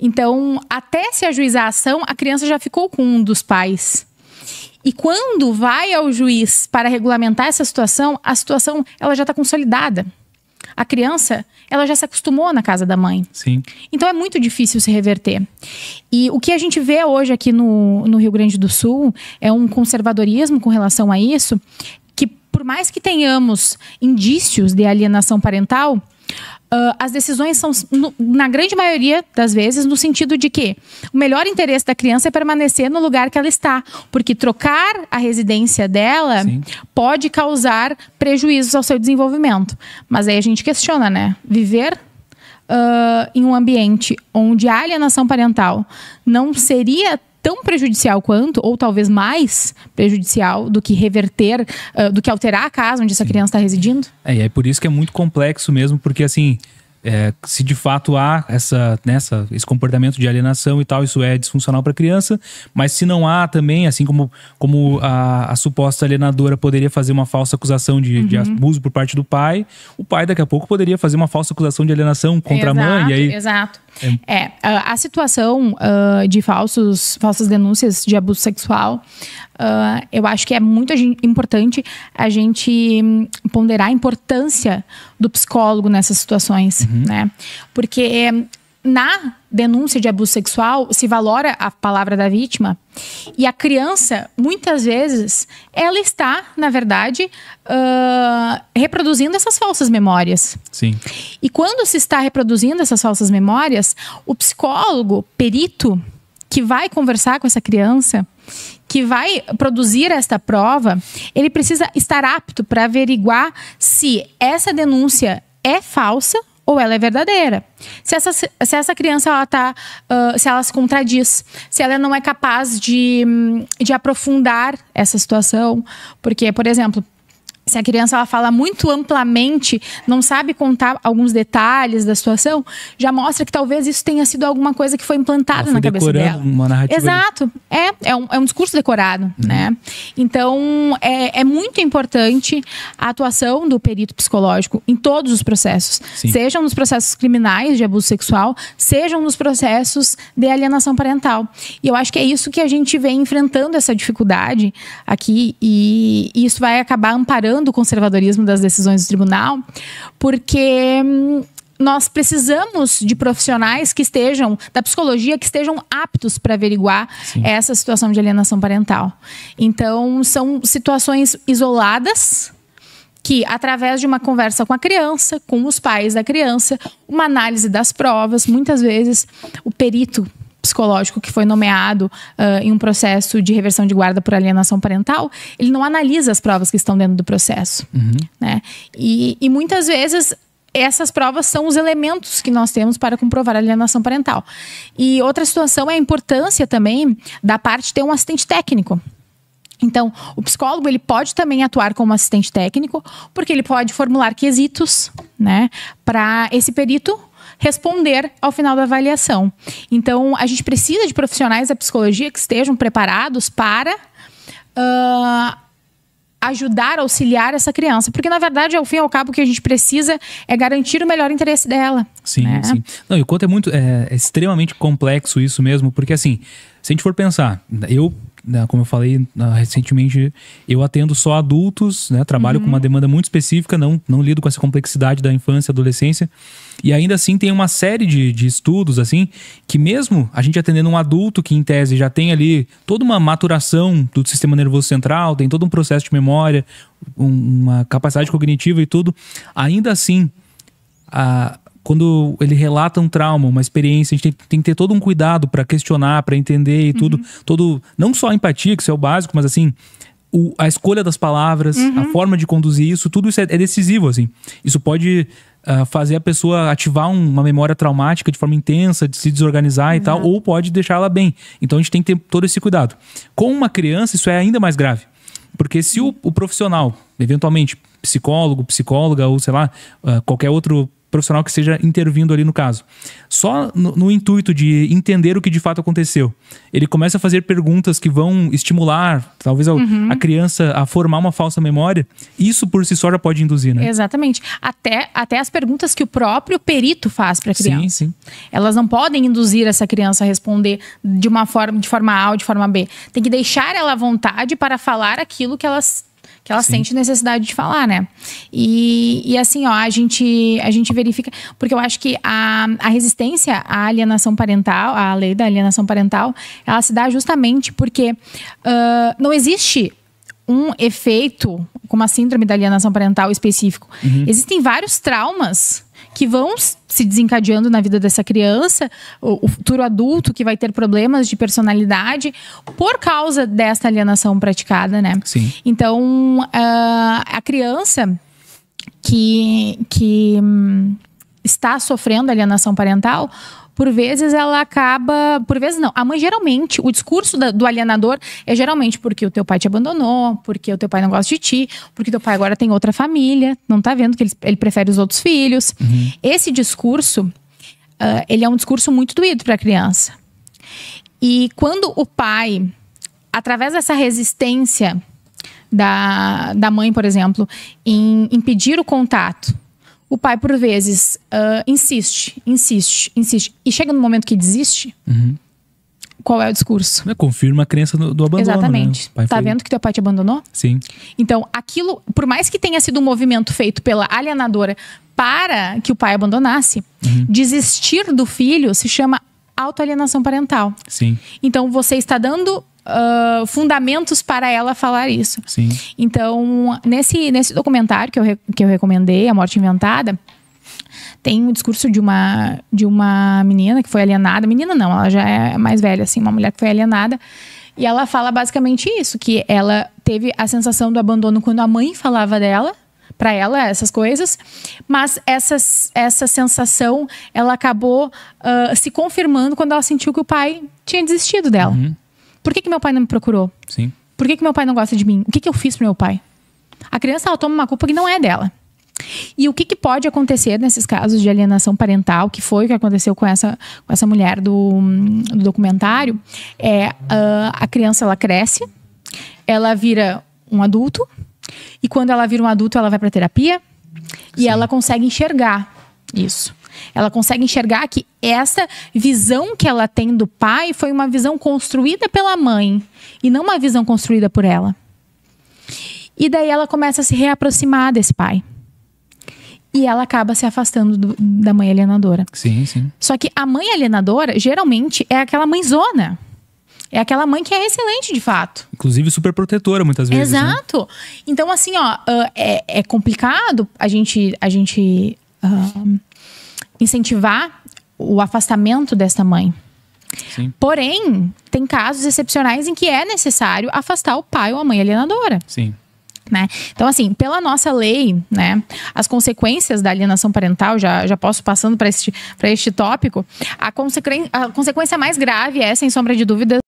Então, até se ajuizar a ação, a criança já ficou com um dos pais. E quando vai ao juiz para regulamentar essa situação, a situação ela já está consolidada. A criança, ela já se acostumou na casa da mãe. Sim. Então é muito difícil se reverter. E o que a gente vê hoje aqui no, no Rio Grande do Sul é um conservadorismo com relação a isso, que por mais que tenhamos indícios de alienação parental, Uh, as decisões são, no, na grande maioria das vezes, no sentido de que o melhor interesse da criança é permanecer no lugar que ela está, porque trocar a residência dela Sim. pode causar prejuízos ao seu desenvolvimento. Mas aí a gente questiona, né? Viver Uh, em um ambiente onde a alienação parental não seria tão prejudicial quanto, ou talvez mais prejudicial, do que reverter, uh, do que alterar a casa onde essa Sim. criança está residindo? É, é por isso que é muito complexo mesmo, porque assim. É, se de fato há essa, nessa, né, esse comportamento de alienação e tal, isso é disfuncional para a criança, mas se não há também, assim como, como a, a suposta alienadora poderia fazer uma falsa acusação de, uhum. de, abuso por parte do pai, o pai daqui a pouco poderia fazer uma falsa acusação de alienação contra exato, a mãe. E aí, exato. É, é a situação uh, de falsos, falsas denúncias de abuso sexual, uh, eu acho que é muito importante a gente hum, ponderar a importância do psicólogo nessas situações, uhum. né? Porque hum, na denúncia de abuso sexual, se valora a palavra da vítima. E a criança, muitas vezes, ela está, na verdade, uh, reproduzindo essas falsas memórias. Sim. E quando se está reproduzindo essas falsas memórias, o psicólogo, perito, que vai conversar com essa criança, que vai produzir esta prova, ele precisa estar apto para averiguar se essa denúncia é falsa ou ela é verdadeira. Se essa, se essa criança ela tá, uh, se ela se contradiz, se ela não é capaz de, hum, de aprofundar essa situação, porque, por exemplo, se a criança ela fala muito amplamente, não sabe contar alguns detalhes da situação, já mostra que talvez isso tenha sido alguma coisa que foi implantada na cabeça dela. Uma narrativa Exato. É, é um, é um discurso decorado, uhum. né? Então, é, é muito importante a atuação do perito psicológico em todos os processos. Sim. Sejam nos processos criminais de abuso sexual, sejam nos processos de alienação parental. E eu acho que é isso que a gente vem enfrentando essa dificuldade aqui e, e isso vai acabar amparando questionando o conservadorismo das decisões do tribunal, porque hum, nós precisamos de profissionais que estejam da psicologia que estejam aptos para averiguar Sim. essa situação de alienação parental. Então, são situações isoladas que através de uma conversa com a criança, com os pais da criança, uma análise das provas, muitas vezes o perito psicológico que foi nomeado uh, em um processo de reversão de guarda por alienação parental, ele não analisa as provas que estão dentro do processo. Uhum. Né? E, e muitas vezes essas provas são os elementos que nós temos para comprovar a alienação parental. E outra situação é a importância também da parte ter um assistente técnico. Então, o psicólogo ele pode também atuar como assistente técnico, porque ele pode formular quesitos, né, para esse perito responder ao final da avaliação. Então, a gente precisa de profissionais da psicologia que estejam preparados para uh, ajudar, auxiliar essa criança. Porque, na verdade, ao fim e ao cabo, o que a gente precisa é garantir o melhor interesse dela. Sim, né? sim. Não, e o quanto é muito. É, é extremamente complexo isso mesmo, porque assim, se a gente for pensar, eu né, como eu falei recentemente, eu atendo só adultos, né, trabalho uhum. com uma uhum. demanda muito específica, não, não lido com essa complexidade da infância e adolescência. E ainda assim tem uma série de, de estudos, assim, que mesmo a gente atendendo um adulto que, em tese, já tem ali toda uma maturação do sistema nervoso central, tem todo um processo de memória, um, uma capacidade cognitiva e tudo, ainda assim. A, quando ele relata um trauma, uma experiência, a gente tem, tem que ter todo um cuidado para questionar, para entender e tudo, uhum. todo, não só a empatia, que isso é o básico, mas assim, o, a escolha das palavras, uhum. a forma de conduzir isso, tudo isso é, é decisivo, assim. Isso pode uh, fazer a pessoa ativar um, uma memória traumática de forma intensa, de se desorganizar uhum. e tal, uhum. ou pode deixar ela bem. Então a gente tem que ter todo esse cuidado. Com uma criança, isso é ainda mais grave. Porque se o, o profissional, eventualmente, psicólogo, psicóloga ou sei lá, uh, qualquer outro profissional que seja intervindo ali no caso. Só no, no, intuito de entender o que de fato aconteceu. Ele começa a fazer perguntas que vão estimular, talvez, uhum. a criança a formar uma falsa memória. Isso por si só já pode induzir, né? Exatamente. Até, até as perguntas que o próprio perito faz para a criança. Sim, sim. Elas não podem induzir essa criança a responder de uma forma, de forma A ou de forma B. Tem que deixar ela à vontade para falar aquilo que elas que ela Sim. sente necessidade de falar, né? E, e assim, ó, a gente, a gente verifica, porque eu acho que a, a resistência à alienação parental, à lei da alienação parental, ela se dá justamente porque uh, não existe um efeito, como a síndrome da alienação parental específico. Uhum. Existem vários traumas que vão se desencadeando na vida dessa criança, o, futuro adulto que vai ter problemas de personalidade por causa dessa alienação praticada, né? Sim. Então, uh, a criança que, que hum, está sofrendo alienação parental por vezes ela acaba. Por vezes não. A mãe, geralmente, o discurso da, do alienador é geralmente porque o teu pai te abandonou, porque o teu pai não gosta de ti, porque teu pai agora tem outra família, não tá vendo que ele, ele prefere os outros filhos. Uhum. Esse discurso, uh, ele é um discurso muito doído para a criança. E quando o pai, através dessa resistência da, da mãe, por exemplo, em impedir o contato, o pai, por vezes, uh, insiste, insiste, insiste. E chega no momento que desiste, uhum. qual é o discurso? Né, confirma a crença do, do abandono. Né? Exatamente. Né? Tá foi... vendo que teu pai te abandonou? Sim. Então, aquilo, por mais que tenha sido um movimento feito pela alienadora para que o pai abandonasse, uhum. desistir do filho se chama autoalienação parental. Sim. Então, você está dando ah, fundamentos para ela falar isso. Sim. Então, nesse, nesse documentário que eu, que eu recomendei, A Morte Inventada, tem um discurso de uma, de uma menina que foi alienada. Menina não, ela já é mais velha, assim, uma mulher que foi alienada. E ela fala basicamente isso, que ela teve a sensação do abandono quando a mãe falava dela, para ela essas coisas, mas essa essa sensação ela acabou uh, se confirmando quando ela sentiu que o pai tinha desistido dela. Uhum. Por que, que meu pai não me procurou? Sim. Por que, que meu pai não gosta de mim? O que, que eu fiz pro meu pai? A criança ela toma uma culpa que não é dela. E o que, que, pode acontecer nesses casos de alienação parental, que foi o que aconteceu com essa, com essa mulher do, do documentário, é uh, a criança ela cresce, ela vira um adulto, e quando ela vira um adulto, ela vai para terapia Sim. e ela consegue enxergar isso. Ela consegue enxergar que essa visão que ela tem do pai foi uma visão construída pela mãe e não uma visão construída por ela. E daí ela começa a se reaproximar desse pai. E ela acaba se afastando do, da mãe alienadora. Sim, sim. Só que a mãe alienadora, geralmente, é aquela mãezona. É aquela mãe que é excelente, de fato. Inclusive super protetora, muitas vezes. Né? Exato. Né? Então, assim, ó, ah, é, é complicado a gente, a gente ah, incentivar o afastamento desta mãe. Sim. Porém, tem casos excepcionais em que é necessário afastar o pai ou a mãe alienadora. Sim. Né? Então, assim, pela nossa lei, né, as consequências da alienação parental, já, já posso passando para este, este tópico, a, consequ... a consequência mais grave é, sem sombra de dúvidas,